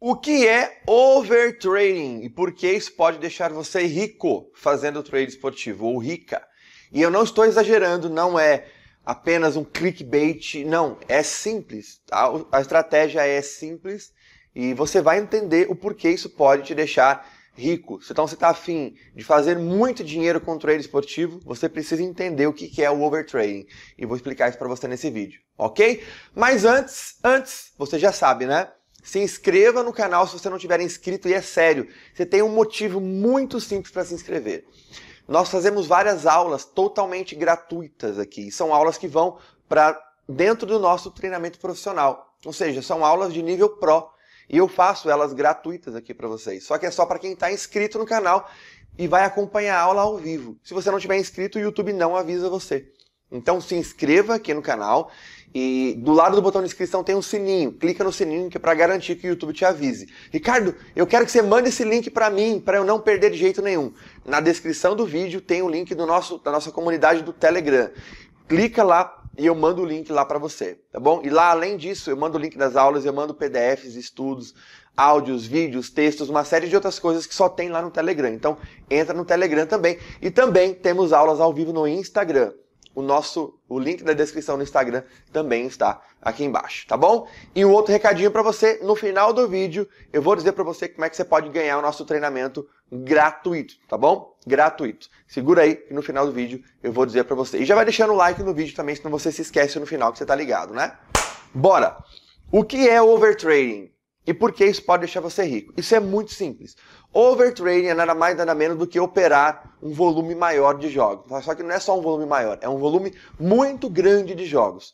O que é overtrading e por que isso pode deixar você rico fazendo trade esportivo ou rica? E eu não estou exagerando, não é apenas um clickbait, não, é simples. A, tá? a estratégia é simples e você vai entender o porquê isso pode te deixar rico. Então, se está afim de fazer muito dinheiro com trade esportivo, você precisa entender o que é o overtrading e vou explicar isso para você nesse vídeo, ok? Mas antes, antes, você já sabe, né? Se inscreva no canal se você não tiver inscrito e é sério, você tem um motivo muito simples para se inscrever. Nós fazemos várias aulas totalmente gratuitas aqui, são aulas que vão para dentro do nosso treinamento profissional, ou seja, são aulas de nível pro e eu faço elas gratuitas aqui para vocês. Só que é só para quem está inscrito no canal e vai acompanhar a aula ao vivo. Se você não tiver inscrito, o YouTube não avisa você. Então se inscreva aqui no canal e do lado do botão de inscrição tem um sininho. Clica no sininho que é para garantir que o YouTube te avise. Ricardo, eu quero que você mande esse link para mim, para eu não perder de jeito nenhum. Na descrição do vídeo tem o link do nosso, da nossa comunidade do Telegram. Clica lá e eu mando o link lá para você, tá bom? E lá além disso, eu mando o link das aulas, eu mando PDFs, estudos, áudios, vídeos, textos, uma série de outras coisas que só tem lá no Telegram. Então, entra no Telegram também. E também temos aulas ao vivo no Instagram o nosso o link da descrição no Instagram também está aqui embaixo, tá bom? E um outro recadinho para você, no final do vídeo, eu vou dizer para você como é que você pode ganhar o nosso treinamento gratuito, tá bom? Gratuito. Segura aí que no final do vídeo eu vou dizer para você. E já vai deixando o like no vídeo também, senão você se esquece no final que você tá ligado, né? Bora. O que é overtrading? E por que isso pode deixar você rico? Isso é muito simples. Overtraining é nada mais nada menos do que operar um volume maior de jogos. Tá? Só que não é só um volume maior, é um volume muito grande de jogos.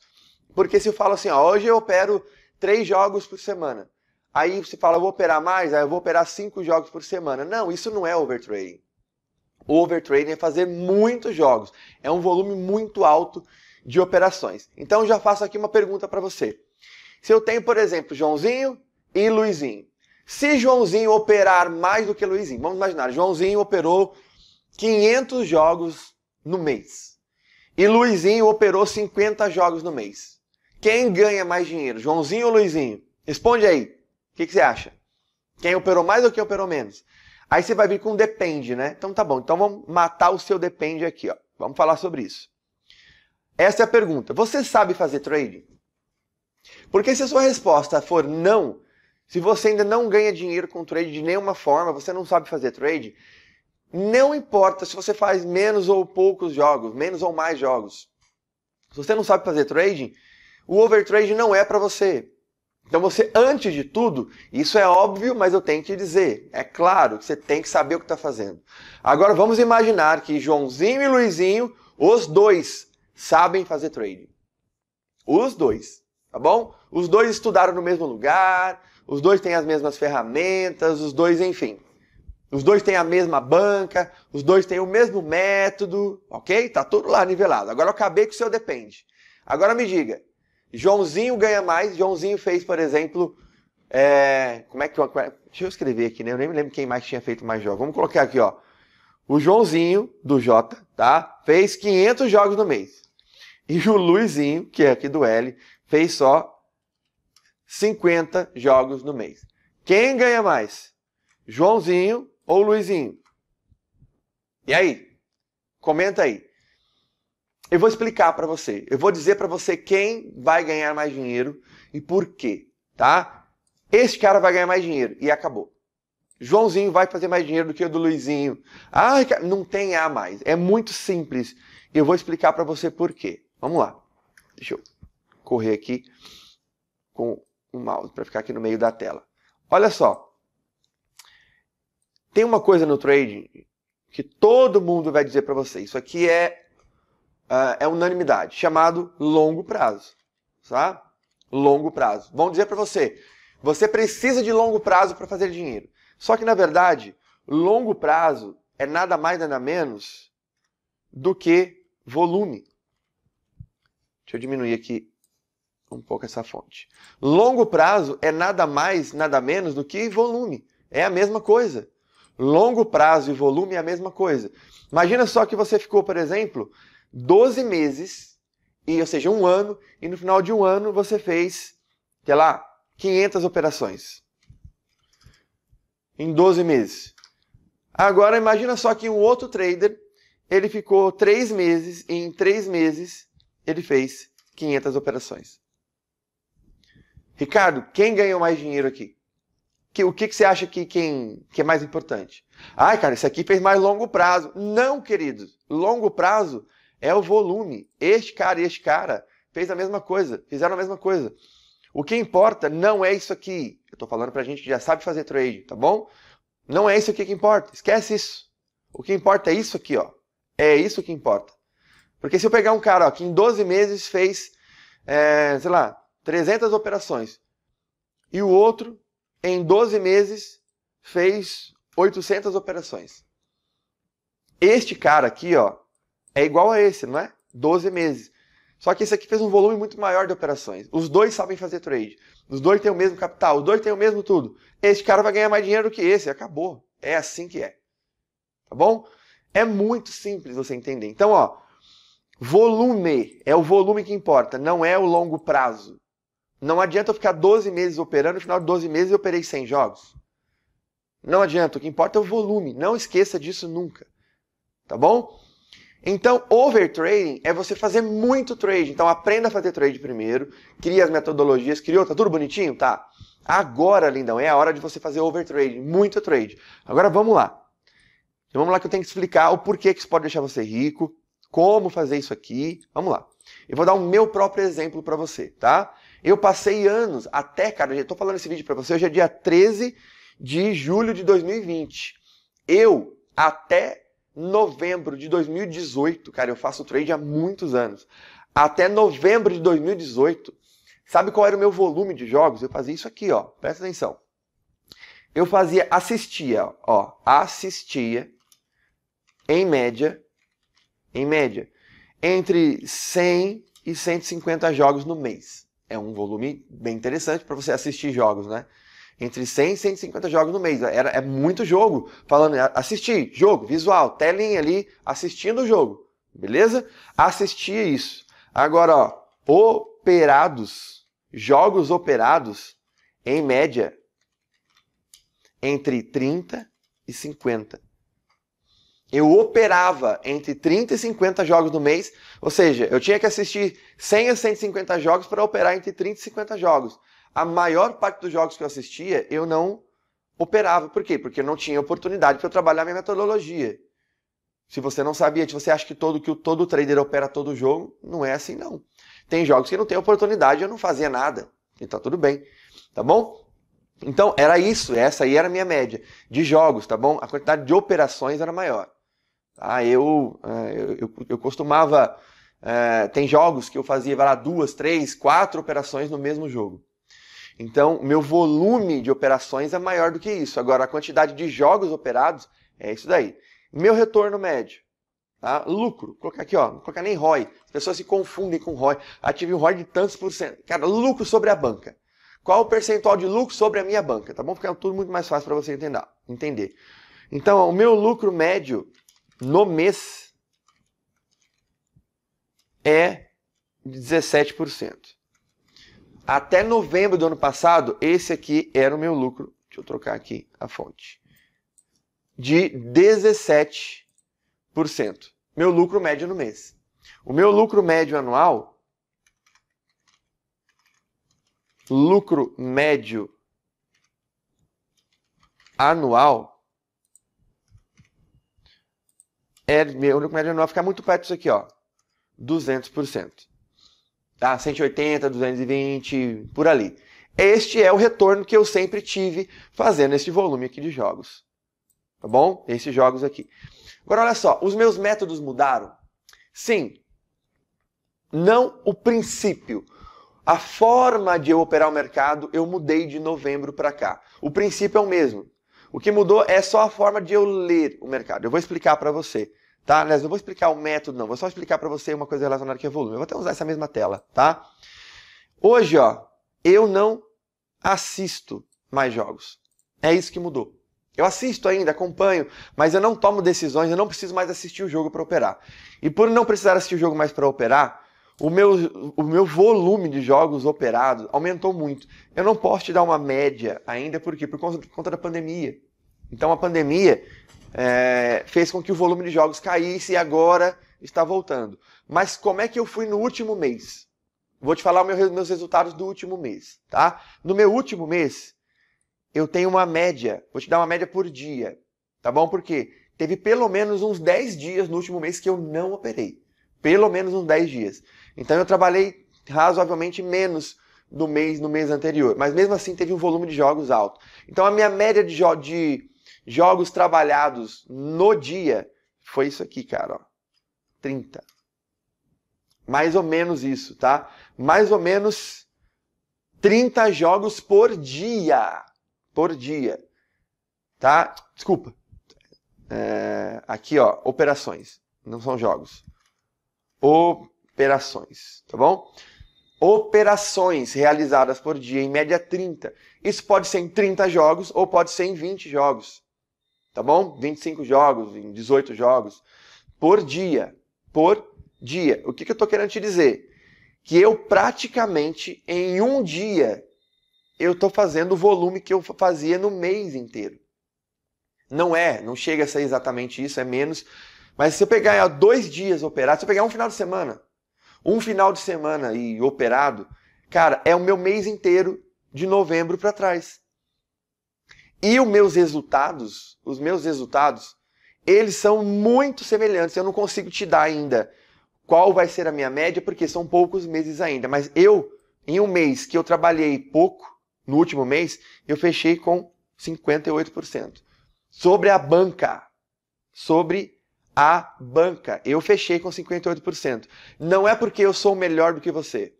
Porque se eu falo assim, ó, hoje eu opero três jogos por semana. Aí você fala, eu vou operar mais, aí eu vou operar cinco jogos por semana. Não, isso não é overtraining. Overtraining é fazer muitos jogos. É um volume muito alto de operações. Então já faço aqui uma pergunta para você. Se eu tenho, por exemplo, Joãozinho, e Luizinho. Se Joãozinho operar mais do que Luizinho, vamos imaginar, Joãozinho operou 500 jogos no mês. E Luizinho operou 50 jogos no mês. Quem ganha mais dinheiro, Joãozinho ou Luizinho? Responde aí. O que, que, você acha? Quem operou mais ou quem operou menos? Aí você vai vir com depende, né? Então tá bom. Então vamos matar o seu depende aqui, ó. Vamos falar sobre isso. Essa é a pergunta. Você sabe fazer trading? Porque se a sua resposta for não, se você ainda não ganha dinheiro com trade de nenhuma forma, você não sabe fazer trade, não importa se você faz menos ou poucos jogos, menos ou mais jogos. Se você não sabe fazer trading, o overtrade não é para você. Então você, antes de tudo, isso é óbvio, mas eu tenho que dizer, é claro que você tem que saber o que está fazendo. Agora vamos imaginar que Joãozinho e Luizinho, os dois, sabem fazer trading. Os dois, tá bom? Os dois estudaram no mesmo lugar, os dois têm as mesmas ferramentas, os dois, enfim. Os dois têm a mesma banca, os dois têm o mesmo método, ok? Tá tudo lá nivelado. Agora eu acabei que o seu depende. Agora me diga, Joãozinho ganha mais, Joãozinho fez, por exemplo, é, como é que eu, deixa eu escrever aqui, né? Eu nem me lembro quem mais tinha feito mais jogos. Vamos colocar aqui, ó. O Joãozinho do J, tá? Fez 500 jogos no mês. E o Luizinho, que é aqui do L, fez só 50 jogos no mês. Quem ganha mais? Joãozinho ou Luizinho? E aí? Comenta aí. Eu vou explicar para você. Eu vou dizer para você quem vai ganhar mais dinheiro e por quê, tá? Este cara vai ganhar mais dinheiro e acabou. Joãozinho vai fazer mais dinheiro do que o do Luizinho. Ah, não tem A mais. É muito simples. Eu vou explicar para você por quê. Vamos lá. Deixa eu correr aqui com o mouse para ficar aqui no meio da tela. Olha só. Tem uma coisa no trading que todo mundo vai dizer para você. Isso aqui é, uh, é unanimidade, chamado longo prazo. Tá? Longo prazo. Vão dizer para você, você precisa de longo prazo para fazer dinheiro. Só que, na verdade, longo prazo é nada mais, nada menos do que volume. Deixa eu diminuir aqui um pouco essa fonte. Longo prazo é nada mais, nada menos do que volume. É a mesma coisa. Longo prazo e volume é a mesma coisa. Imagina só que você ficou, por exemplo, 12 meses, e, ou seja, um ano, e no final de um ano você fez, sei lá, 500 operações. Em 12 meses. Agora imagina só que um outro trader, ele ficou 3 meses, e em 3 meses ele fez 500 operações. Ricardo, quem ganhou mais dinheiro aqui? Que, o que, que você acha que, quem, que é mais importante? Ai, cara, isso aqui fez mais longo prazo. Não, queridos. Longo prazo é o volume. Este cara e este cara fez a mesma coisa, fizeram a mesma coisa. O que importa não é isso aqui. Eu estou falando para gente que já sabe fazer trade, tá bom? Não é isso aqui que importa. Esquece isso. O que importa é isso aqui, ó. É isso que importa. Porque se eu pegar um cara ó, que em 12 meses fez, é, sei lá, 300 operações. E o outro, em 12 meses, fez 800 operações. Este cara aqui, ó, é igual a esse, não é? 12 meses. Só que esse aqui fez um volume muito maior de operações. Os dois sabem fazer trade. Os dois têm o mesmo capital, os dois têm o mesmo tudo. Este cara vai ganhar mais dinheiro do que esse. Acabou. É assim que é. Tá bom? É muito simples você entender. Então, ó, volume é o volume que importa, não é o longo prazo. Não adianta eu ficar 12 meses operando, no final de 12 meses eu operei 100 jogos. Não adianta, o que importa é o volume. Não esqueça disso nunca. Tá bom? Então, overtrading é você fazer muito trade. Então, aprenda a fazer trade primeiro, cria as metodologias, criou, tá tudo bonitinho? Tá. Agora, lindão, é a hora de você fazer overtrading, muito trade. Agora vamos lá. Então, vamos lá que eu tenho que explicar o porquê que isso pode deixar você rico, como fazer isso aqui. Vamos lá. Eu vou dar o meu próprio exemplo para você, tá? Eu passei anos, até, cara, eu tô falando esse vídeo para você, hoje é dia 13 de julho de 2020. Eu, até novembro de 2018, cara, eu faço trade há muitos anos. Até novembro de 2018, sabe qual era o meu volume de jogos? Eu fazia isso aqui, ó. Presta atenção. Eu fazia, assistia, ó, assistia em média, em média, entre 100 e 150 jogos no mês é um volume bem interessante para você assistir jogos, né? Entre 100 e 150 jogos no mês. Era, é muito jogo. Falando, assistir, jogo, visual, telinha ali, assistindo o jogo. Beleza? Assistir é isso. Agora, ó, operados, jogos operados, em média, entre 30 e 50 eu operava entre 30 e 50 jogos no mês, ou seja, eu tinha que assistir 100 a 150 jogos para operar entre 30 e 50 jogos. A maior parte dos jogos que eu assistia, eu não operava. Por quê? Porque eu não tinha oportunidade para trabalhar minha metodologia. Se você não sabia, se você acha que todo que todo trader opera todo jogo, não é assim não. Tem jogos que não tem oportunidade, eu não fazia nada. E está tudo bem. Tá bom? Então, era isso, essa aí era a minha média de jogos, tá bom? A quantidade de operações era maior. Ah, eu, eu, eu, costumava. É, tem jogos que eu fazia lá, duas, três, quatro operações no mesmo jogo. Então, meu volume de operações é maior do que isso. Agora, a quantidade de jogos operados é isso daí. Meu retorno médio. Tá? Lucro. Vou colocar aqui, ó. Não colocar nem ROI. As pessoas se confundem com ROI. Ative um ROI de tantos por cento. Cara, lucro sobre a banca. Qual o percentual de lucro sobre a minha banca? Tá bom? Fica tudo muito mais fácil para você entender. entender. Então, ó, o meu lucro médio no mês é de 17%. Até novembro do ano passado, esse aqui era o meu lucro. Deixa eu trocar aqui a fonte. De 17%. Meu lucro médio no mês. O meu lucro médio anual. Lucro médio anual é, meu recomendo anual é ficar muito perto disso aqui, ó. 200%. Tá? 180, 220, por ali. Este é o retorno que eu sempre tive fazendo este volume aqui de jogos. Tá bom? Esses jogos aqui. Agora, olha só. Os meus métodos mudaram? Sim. Não o princípio. A forma de eu operar o mercado eu mudei de novembro para cá. O princípio é o mesmo. O que mudou é só a forma de eu ler o mercado. Eu vou explicar para você, tá? Aliás, não vou explicar o método, não. Vou só explicar para você uma coisa relacionada que é volume. Eu vou até usar essa mesma tela, tá? Hoje, ó, eu não assisto mais jogos. É isso que mudou. Eu assisto ainda, acompanho, mas eu não tomo decisões, eu não preciso mais assistir o jogo para operar. E por não precisar assistir o jogo mais para operar, o meu, o meu volume de jogos operados aumentou muito. Eu não posso te dar uma média ainda, por quê? Por conta, por conta da pandemia. Então a pandemia é, fez com que o volume de jogos caísse e agora está voltando. Mas como é que eu fui no último mês? Vou te falar meu, meus resultados do último mês, tá? No meu último mês, eu tenho uma média, vou te dar uma média por dia, tá bom? Porque teve pelo menos uns 10 dias no último mês que eu não operei. Pelo menos uns 10 dias. Então eu trabalhei razoavelmente menos do mês no mês anterior, mas mesmo assim teve um volume de jogos alto. Então a minha média de, jo de jogos trabalhados no dia foi isso aqui, cara, ó. 30. Mais ou menos isso, tá? Mais ou menos 30 jogos por dia. Por dia. Tá? Desculpa. É, aqui, ó, operações. Não são jogos. O, operações, tá bom? Operações realizadas por dia, em média 30. Isso pode ser em 30 jogos ou pode ser em 20 jogos, tá bom? 25 jogos, em 18 jogos, por dia, por dia. O que, que eu tô querendo te dizer? Que eu praticamente, em um dia, eu tô fazendo o volume que eu fazia no mês inteiro. Não é, não chega a ser exatamente isso, é menos. Mas se eu pegar é, dois dias operar, se eu pegar um final de semana, um final de semana e operado, cara, é o meu mês inteiro de novembro para trás. E os meus resultados, os meus resultados, eles são muito semelhantes. Eu não consigo te dar ainda qual vai ser a minha média, porque são poucos meses ainda. Mas eu, em um mês que eu trabalhei pouco, no último mês, eu fechei com 58%. Sobre a banca, sobre a banca. Eu fechei com 58%. Não é porque eu sou melhor do que você.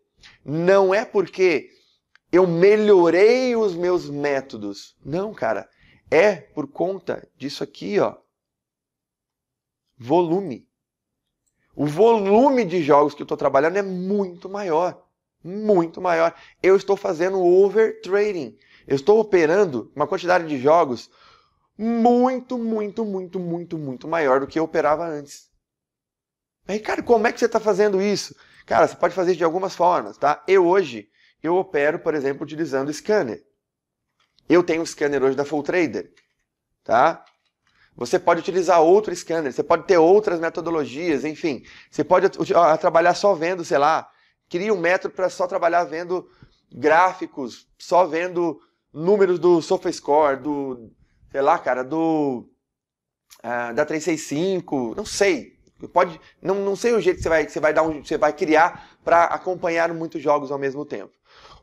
Não é porque eu melhorei os meus métodos. Não, cara. É por conta disso aqui, ó. Volume. O volume de jogos que eu estou trabalhando é muito maior. Muito maior. Eu estou fazendo overtrading. Eu estou operando uma quantidade de jogos muito, muito, muito, muito, muito maior do que eu operava antes. Mas, cara, como é que você está fazendo isso? Cara, você pode fazer de algumas formas, tá? Eu hoje, eu opero, por exemplo, utilizando scanner. Eu tenho um scanner hoje da Full Trader, tá? Você pode utilizar outro scanner, você pode ter outras metodologias, enfim. Você pode trabalhar só vendo, sei lá, cria um método para só trabalhar vendo gráficos, só vendo números do SofaScore, do sei lá, cara, do. Uh, da 365, não sei. Pode, não, não sei o jeito que você vai, que você vai, dar um, você vai criar para acompanhar muitos jogos ao mesmo tempo.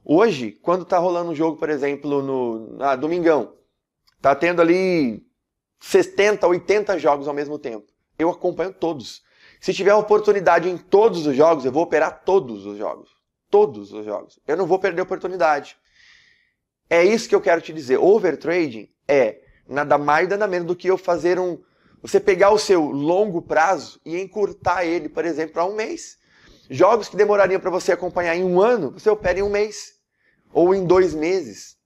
Hoje, quando tá rolando um jogo, por exemplo, no na Domingão, tá tendo ali 70, 80 jogos ao mesmo tempo. Eu acompanho todos. Se tiver oportunidade em todos os jogos, eu vou operar todos os jogos. Todos os jogos. Eu não vou perder oportunidade. É isso que eu quero te dizer. Overtrading é Nada mais, nada menos do que eu fazer um. Você pegar o seu longo prazo e encurtar ele, por exemplo, a um mês. Jogos que demorariam para você acompanhar em um ano, você opera em um mês. Ou em dois meses.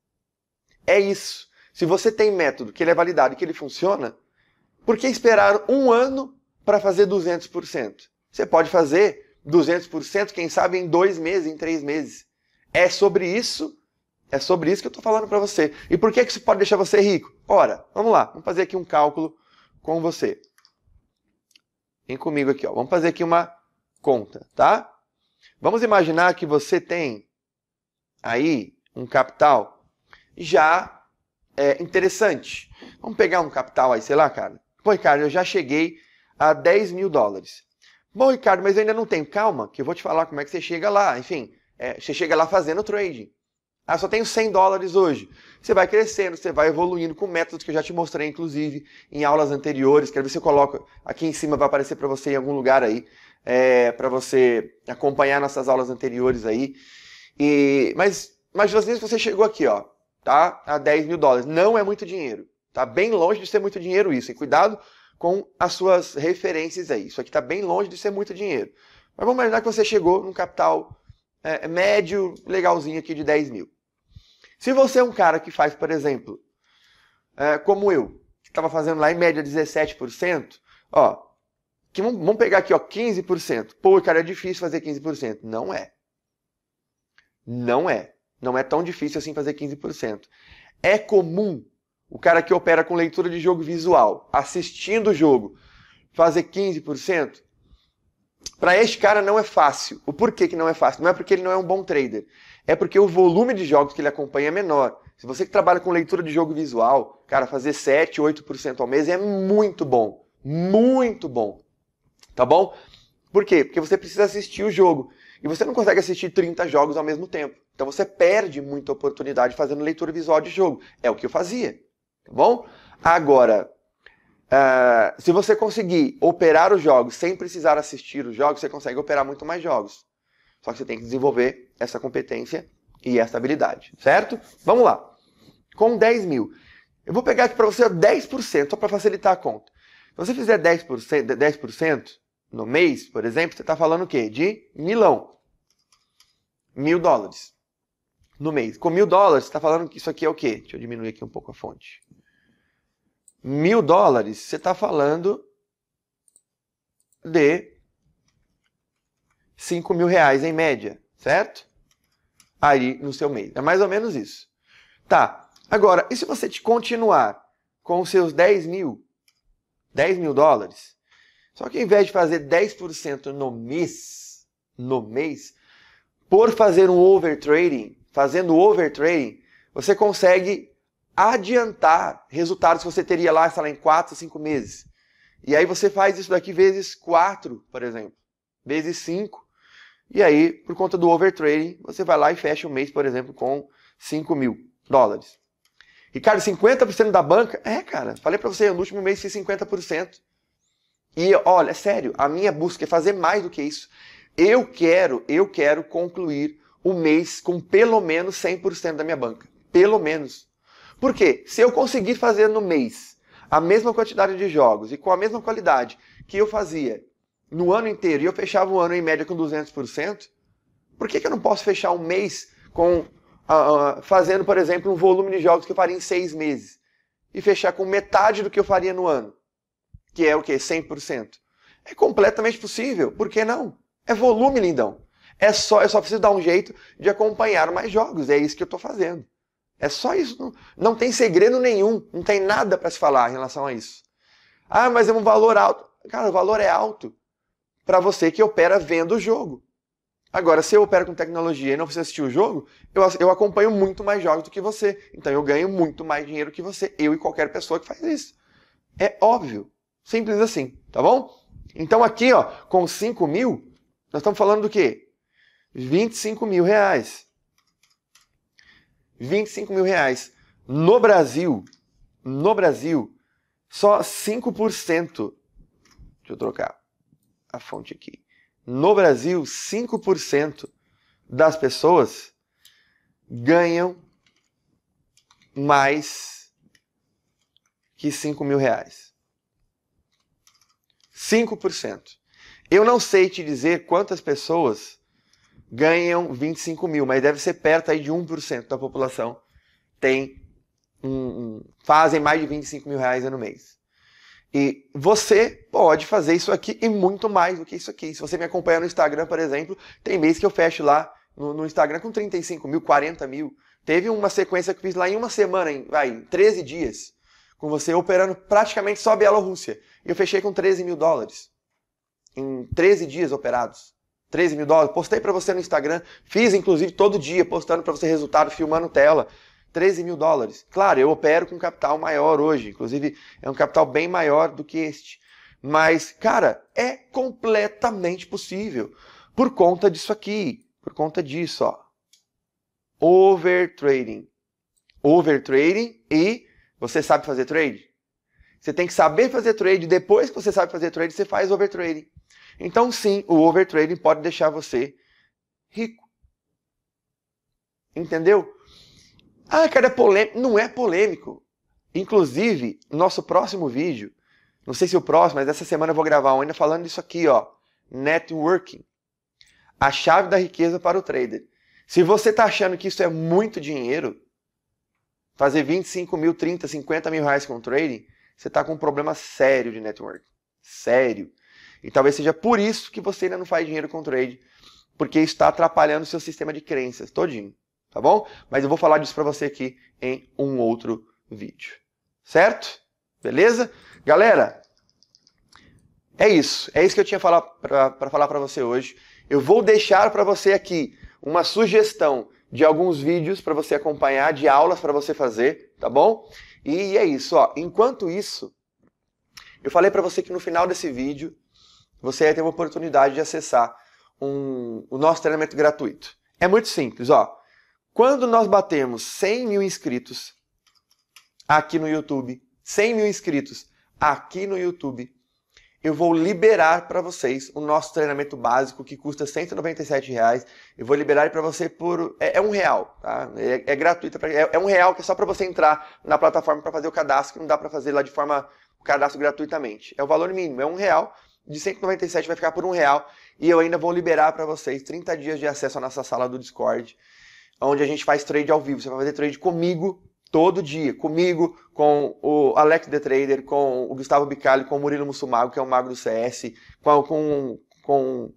É isso. Se você tem método que ele é validado que ele funciona, por que esperar um ano para fazer 200%? Você pode fazer 200%, quem sabe, em dois meses, em três meses. É sobre isso é sobre isso que eu estou falando para você. E por que, que isso pode deixar você rico? Ora, vamos lá, vamos fazer aqui um cálculo com você. Vem comigo aqui, ó. vamos fazer aqui uma conta, tá? Vamos imaginar que você tem aí um capital já é, interessante. Vamos pegar um capital aí, sei lá, cara. Pô, Ricardo, eu já cheguei a 10 mil dólares. Bom, Ricardo, mas eu ainda não tenho. Calma, que eu vou te falar como é que você chega lá. Enfim, é, você chega lá fazendo trading. Ah, só tenho 100 dólares hoje. Você vai crescendo, você vai evoluindo com métodos que eu já te mostrei, inclusive, em aulas anteriores. Quero ver se eu coloco aqui em cima, vai aparecer para você em algum lugar aí, é, para você acompanhar nossas aulas anteriores aí. E, mas imagina se você chegou aqui, ó, tá? A 10 mil dólares. Não é muito dinheiro. Tá bem longe de ser muito dinheiro isso. E cuidado com as suas referências aí. Isso aqui está bem longe de ser muito dinheiro. Mas vamos imaginar que você chegou num capital é, médio, legalzinho aqui de 10 mil. Se você é um cara que faz, por exemplo, é, como eu, que estava fazendo lá em média 17%, ó, que vamos, vamos pegar aqui, ó, 15%. Pô, cara, é difícil fazer 15%. Não é. Não é. Não é tão difícil assim fazer 15%. É comum o cara que opera com leitura de jogo visual, assistindo o jogo, fazer 15%. Para este cara não é fácil. O porquê que não é fácil? Não é porque ele não é um bom trader é porque o volume de jogos que ele acompanha é menor. Se você que trabalha com leitura de jogo visual, cara, fazer 7, 8% ao mês é muito bom. Muito bom. Tá bom? Por quê? Porque você precisa assistir o jogo. E você não consegue assistir 30 jogos ao mesmo tempo. Então você perde muita oportunidade fazendo leitura visual de jogo. É o que eu fazia. Tá bom? Agora, uh, se você conseguir operar os jogos sem precisar assistir os jogos, você consegue operar muito mais jogos. Só que você tem que desenvolver essa competência e essa habilidade, certo? Vamos lá. Com 10 mil. Eu vou pegar aqui para você 10%, só para facilitar a conta. Se você fizer 10%, 10% no mês, por exemplo, você está falando o quê? De milão. Mil dólares no mês. Com mil dólares, você está falando que isso aqui é o quê? Deixa eu diminuir aqui um pouco a fonte. Mil dólares, você está falando de 5 mil reais em média, certo? Aí no seu mês. É mais ou menos isso. Tá. Agora, e se você continuar com os seus 10 mil, 10 mil dólares? Só que ao invés de fazer 10% no mês, no mês, por fazer um overtrading, fazendo overtrading, você consegue adiantar resultados que você teria lá, sei lá, em 4, 5 meses. E aí você faz isso daqui vezes 4, por exemplo, vezes 5, e aí, por conta do overtrading, você vai lá e fecha o um mês, por exemplo, com 5 mil dólares. Ricardo, 50% da banca? É, cara. Falei para você, no último mês fiz 50%. E olha, é sério, a minha busca é fazer mais do que isso. Eu quero, eu quero concluir o mês com pelo menos 100% da minha banca. Pelo menos. Por quê? Se eu conseguir fazer no mês a mesma quantidade de jogos e com a mesma qualidade que eu fazia no ano inteiro e eu fechava o ano em média com 200%, por que, que eu não posso fechar um mês com uh, uh, fazendo, por exemplo, um volume de jogos que eu faria em seis meses e fechar com metade do que eu faria no ano, que é o que 100%? É completamente possível. Por que não? É volume, lindão. É só, eu só preciso dar um jeito de acompanhar mais jogos. É isso que eu estou fazendo. É só isso. Não, não tem segredo nenhum. Não tem nada para se falar em relação a isso. Ah, mas é um valor alto. Cara, o valor é alto para você que opera vendo o jogo. Agora, se eu opero com tecnologia e não preciso assistir o jogo, eu, eu acompanho muito mais jogos do que você. Então eu ganho muito mais dinheiro que você, eu e qualquer pessoa que faz isso. É óbvio. Simples assim, tá bom? Então aqui, ó, com 5 mil, nós estamos falando do quê? 25 mil reais. 25 mil reais. No Brasil, no Brasil, só 5%. Deixa eu trocar a fonte aqui. No Brasil, 5% das pessoas ganham mais que 5 mil reais. 5%. Eu não sei te dizer quantas pessoas ganham 25 mil, mas deve ser perto aí de 1% da população tem um, um, fazem mais de 25 mil reais no mês. E você pode fazer isso aqui e muito mais do que isso aqui. Se você me acompanha no Instagram, por exemplo, tem mês que eu fecho lá no, no Instagram com 35 mil, 40 mil. Teve uma sequência que eu fiz lá em uma semana, em, vai, 13 dias, com você operando praticamente só a Bielorrússia. E eu fechei com 13 mil dólares. Em 13 dias operados. 13 mil dólares. Postei para você no Instagram. Fiz, inclusive, todo dia, postando para você resultado, filmando tela. 13 mil dólares. Claro, eu opero com um capital maior hoje, inclusive é um capital bem maior do que este. Mas, cara, é completamente possível por conta disso aqui, por conta disso, ó. Overtrading. Overtrading e você sabe fazer trade? Você tem que saber fazer trade, depois que você sabe fazer trade, você faz overtrading. Então, sim, o overtrading pode deixar você rico. Entendeu? Ah, cara, é polêmico. Não é polêmico. Inclusive, nosso próximo vídeo, não sei se o próximo, mas essa semana eu vou gravar um ainda falando disso aqui, ó. Networking. A chave da riqueza para o trader. Se você está achando que isso é muito dinheiro, fazer 25 mil, 30, 50 mil reais com trading, você está com um problema sério de networking. Sério. E talvez seja por isso que você ainda não faz dinheiro com trade, porque está atrapalhando o seu sistema de crenças todinho tá bom? Mas eu vou falar disso para você aqui em um outro vídeo. Certo? Beleza? Galera, é isso. É isso que eu tinha para falar para você hoje. Eu vou deixar para você aqui uma sugestão de alguns vídeos para você acompanhar, de aulas para você fazer, tá bom? E é isso, ó. Enquanto isso, eu falei para você que no final desse vídeo você vai ter uma oportunidade de acessar um, o nosso treinamento gratuito. É muito simples, ó. Quando nós batemos 100 mil inscritos aqui no YouTube, 100 mil inscritos aqui no YouTube, eu vou liberar para vocês o nosso treinamento básico que custa 197 reais. Eu vou liberar para você por é, é, um real, tá? É, é gratuito, pra... é, é, um real que é só para você entrar na plataforma para fazer o cadastro que não dá para fazer lá de forma o cadastro gratuitamente. É o valor mínimo, é um real. De 197 vai ficar por um real e eu ainda vou liberar para vocês 30 dias de acesso à nossa sala do Discord onde a gente faz trade ao vivo. Você vai fazer trade comigo todo dia. Comigo, com o Alex The Trader, com o Gustavo Bicalho, com o Murilo Mussumago, que é o mago do CS, com, com, com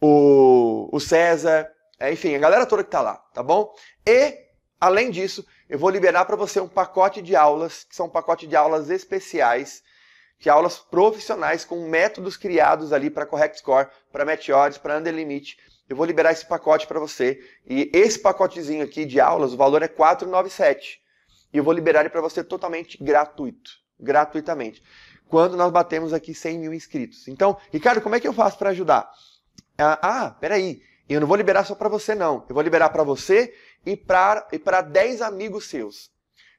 o, o César, é, enfim, a galera toda que está lá, tá bom? E, além disso, eu vou liberar para você um pacote de aulas, que são um pacote de aulas especiais, de aulas profissionais com métodos criados ali para Correct Score, para Odds, para Under Limit, eu vou liberar esse pacote para você. E esse pacotezinho aqui de aulas, o valor é 497. E eu vou liberar ele para você totalmente gratuito. Gratuitamente. Quando nós batemos aqui 100 mil inscritos. Então, Ricardo, como é que eu faço para ajudar? Ah, ah, peraí. Eu não vou liberar só para você, não. Eu vou liberar para você e para e 10 amigos seus.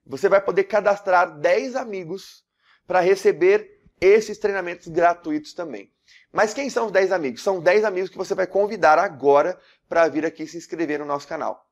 Você vai poder cadastrar 10 amigos para receber esses treinamentos gratuitos também. Mas quem são os 10 amigos? São 10 amigos que você vai convidar agora para vir aqui se inscrever no nosso canal.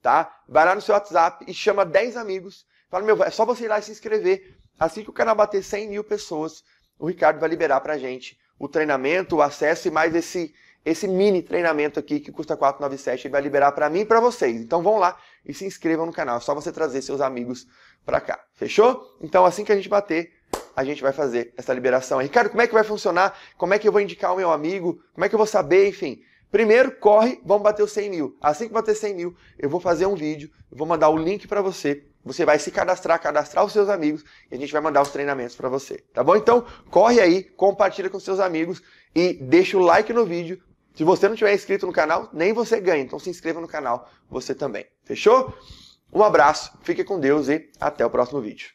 Tá? Vai lá no seu WhatsApp e chama 10 amigos. Fala, meu, é só você ir lá e se inscrever. Assim que o canal bater 100 mil pessoas, o Ricardo vai liberar para gente o treinamento, o acesso e mais esse, esse mini treinamento aqui que custa 497 ele vai liberar para mim e para vocês. Então vão lá e se inscrevam no canal. É só você trazer seus amigos para cá. Fechou? Então assim que a gente bater a gente vai fazer essa liberação. Ricardo, como é que vai funcionar? Como é que eu vou indicar o meu amigo? Como é que eu vou saber? Enfim, primeiro corre, vamos bater os 100 mil. Assim que bater 100 mil, eu vou fazer um vídeo, vou mandar o link para você. Você vai se cadastrar, cadastrar os seus amigos e a gente vai mandar os treinamentos para você, tá bom? Então, corre aí, compartilha com seus amigos e deixa o like no vídeo. Se você não tiver inscrito no canal, nem você ganha. Então se inscreva no canal, você também. Fechou? Um abraço, fique com Deus e até o próximo vídeo.